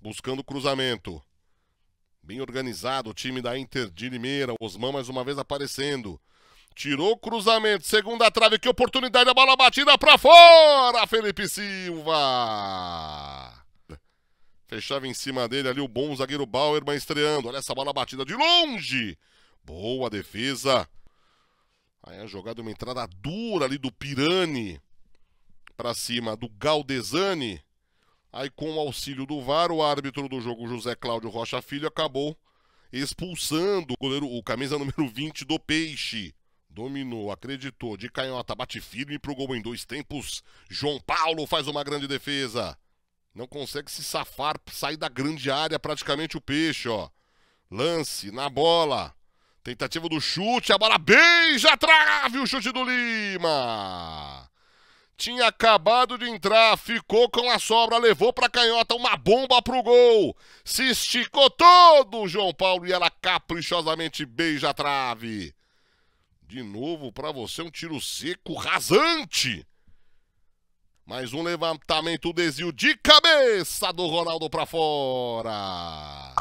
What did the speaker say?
buscando cruzamento. Bem organizado o time da Inter de Limeira. Osman mais uma vez aparecendo. Tirou o cruzamento, segunda trave, que oportunidade, a bola batida para fora, Felipe Silva. Fechava em cima dele ali o bom zagueiro Bauer mas estreando. Olha essa bola batida de longe. Boa defesa. Aí a jogada, uma entrada dura ali do Pirani para cima do Galdesani. Aí, com o auxílio do VAR, o árbitro do jogo, José Cláudio Rocha Filho, acabou expulsando o goleiro, o camisa número 20 do Peixe. Dominou, acreditou, de canhota, bate firme pro gol em dois tempos. João Paulo faz uma grande defesa. Não consegue se safar, sair da grande área praticamente o Peixe, ó. Lance na bola. Tentativa do chute, a bola beija a trave, o chute do Lima tinha acabado de entrar, ficou com a sobra, levou para canhota, uma bomba pro gol. Se esticou todo o João Paulo e ela caprichosamente beija a trave. De novo para você um tiro seco rasante. Mais um levantamento, o desvio de cabeça do Ronaldo para fora.